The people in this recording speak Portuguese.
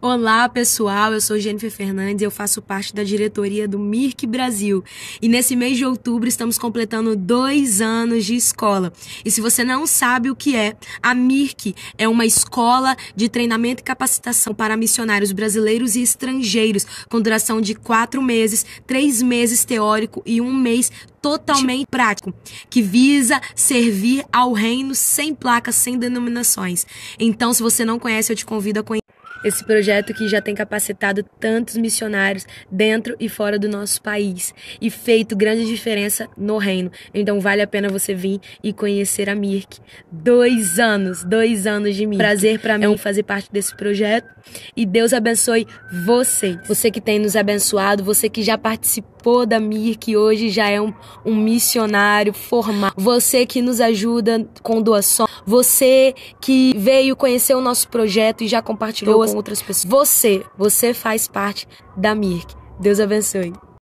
Olá, pessoal. Eu sou Jennifer Fernandes e eu faço parte da diretoria do MIRC Brasil. E nesse mês de outubro estamos completando dois anos de escola. E se você não sabe o que é, a MIRC é uma escola de treinamento e capacitação para missionários brasileiros e estrangeiros, com duração de quatro meses, três meses teórico e um mês totalmente prático, que visa servir ao reino sem placas, sem denominações. Então, se você não conhece, eu te convido a conhecer esse projeto que já tem capacitado tantos missionários dentro e fora do nosso país e feito grande diferença no reino. Então vale a pena você vir e conhecer a Mirk. Dois anos, dois anos de Mirk. Prazer para mim é um... fazer parte desse projeto e Deus abençoe você. Você que tem nos abençoado, você que já participou da Mirk e hoje já é um, um missionário formado Você que nos ajuda com doação. Você que veio conhecer o nosso projeto e já compartilhou com outras pessoas. Você, você faz parte da MIRC. Deus abençoe.